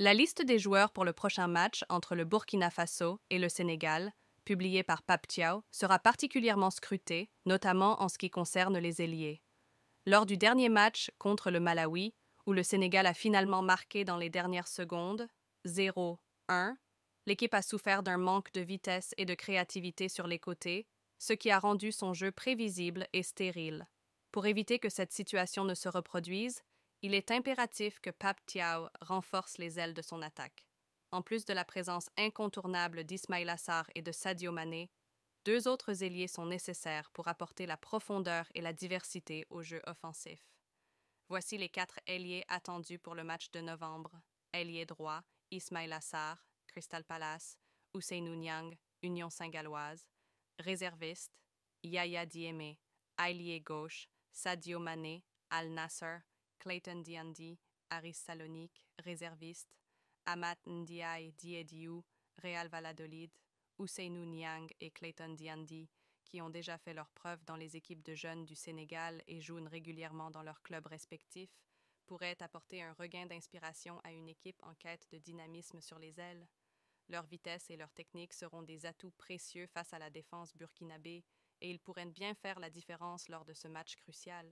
La liste des joueurs pour le prochain match entre le Burkina Faso et le Sénégal, publiée par Tiao, sera particulièrement scrutée, notamment en ce qui concerne les ailiers. Lors du dernier match contre le Malawi, où le Sénégal a finalement marqué dans les dernières secondes 0-1, l'équipe a souffert d'un manque de vitesse et de créativité sur les côtés, ce qui a rendu son jeu prévisible et stérile. Pour éviter que cette situation ne se reproduise, il est impératif que Pape Tiao renforce les ailes de son attaque. En plus de la présence incontournable d'Ismail Assar et de Sadio Mané, deux autres ailiers sont nécessaires pour apporter la profondeur et la diversité au jeu offensif. Voici les quatre ailiers attendus pour le match de novembre. Ailier droit, Ismail Assar, Crystal Palace, Ousseinou Niang, Union Saint-Galloise. Réserviste, Yaya Dieme Ailier gauche, Sadio Mané, Al Nasser, Clayton Diandi, Aris Salonique, réserviste, Amat Ndiaye Diediou, Real Valladolid, Ousseinou Niang et Clayton Diandi, qui ont déjà fait leurs preuves dans les équipes de jeunes du Sénégal et jouent régulièrement dans leurs clubs respectifs, pourraient apporter un regain d'inspiration à une équipe en quête de dynamisme sur les ailes. Leur vitesse et leur technique seront des atouts précieux face à la défense burkinabé et ils pourraient bien faire la différence lors de ce match crucial.